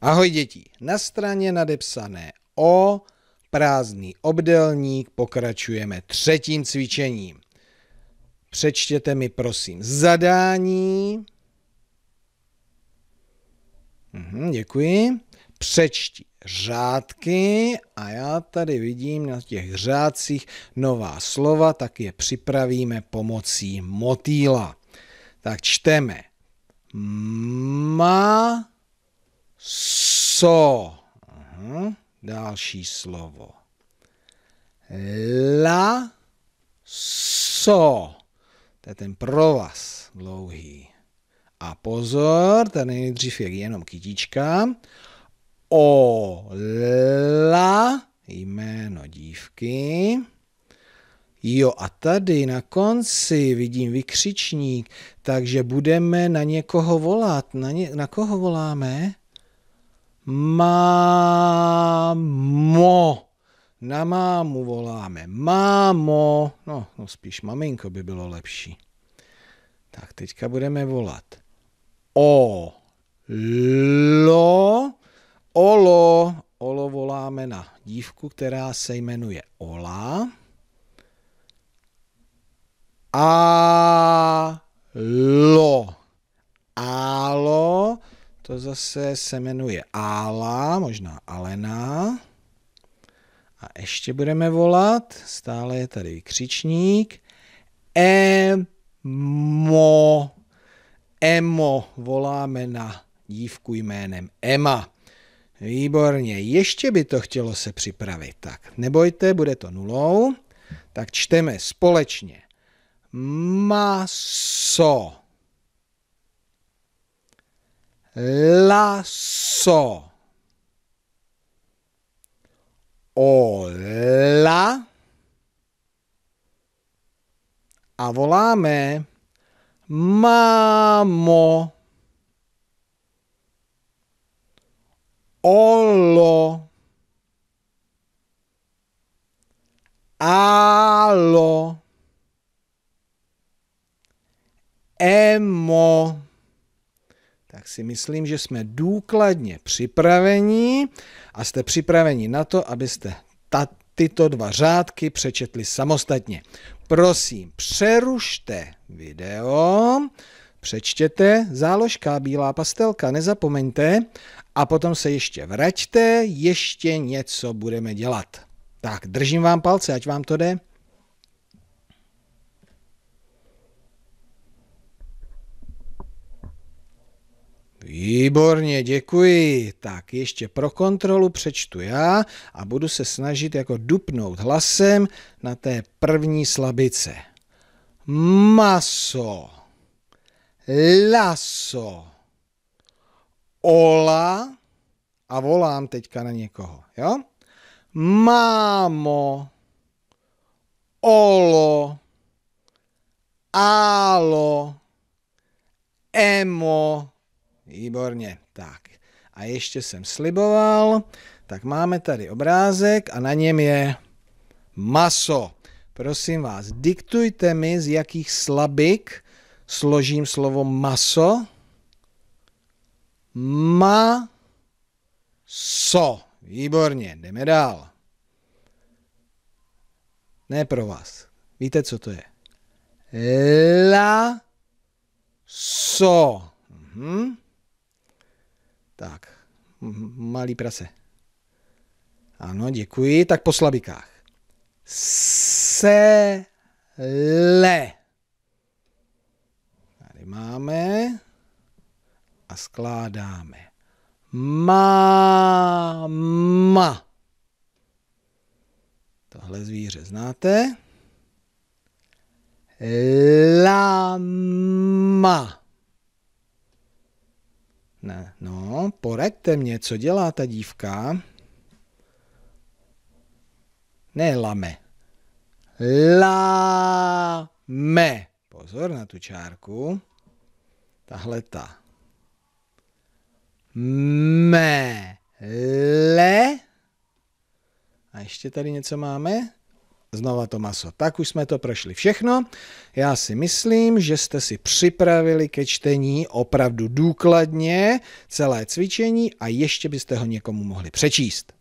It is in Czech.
Ahoj děti, na straně nadepsané O, prázdný obdelník, pokračujeme třetím cvičením. Přečtěte mi prosím zadání. Mhm, děkuji. Přečti řádky a já tady vidím na těch řádcích nová slova, tak je připravíme pomocí motýla. Tak čteme. Ma co. Aha, další slovo. La so. To je ten provaz dlouhý. A pozor, ten nejdřív je jenom kytička. O la jméno dívky. Jo, a tady na konci vidím vykřičník, takže budeme na někoho volat. Na, ně, na koho voláme? Mámo. Na mámu voláme. Mámo. No, no spíš maminko by bylo lepší. Tak teďka budeme volat. O. Lo. Olo. Olo voláme na dívku, která se jmenuje Ola. A. Lo. To zase se jmenuje Ála, možná Alena. A ještě budeme volat, stále je tady křičník. Emo. Emo voláme na dívku jménem Emma. Výborně, ještě by to chtělo se připravit. Tak, nebojte, bude to nulou. Tak čteme společně. Maso. la so. O a volame. Mámo. Olo. Alo. Emo. tak si myslím, že jsme důkladně připraveni a jste připraveni na to, abyste ta, tyto dva řádky přečetli samostatně. Prosím, přerušte video, přečtěte záložka Bílá pastelka, nezapomeňte, a potom se ještě vraťte, ještě něco budeme dělat. Tak, držím vám palce, ať vám to jde. Výborně, děkuji. Tak ještě pro kontrolu přečtu já a budu se snažit jako dupnout hlasem na té první slabice. Maso, laso, ola a volám teďka na někoho, jo? Mámo, olo, alo, emo, Výborně, tak. A ještě jsem sliboval, tak máme tady obrázek a na něm je maso. Prosím vás, diktujte mi, z jakých slabik složím slovo maso. Ma so. Výborně, jdeme dál. Ne pro vás. Víte, co to je? La so. Mhm. Tak, malý prase. Ano, děkuji. Tak po slabikách. le. Tady máme a skládáme. ma. Tohle zvíře znáte. Lama špatné. no, poraďte mě, co dělá ta dívka? Ne lame. me. Pozor na tu čárku. Tahle ta. Me. Le. A ještě tady něco máme? znova to maso. Tak už jsme to prošli všechno. Já si myslím, že jste si připravili ke čtení opravdu důkladně celé cvičení a ještě byste ho někomu mohli přečíst.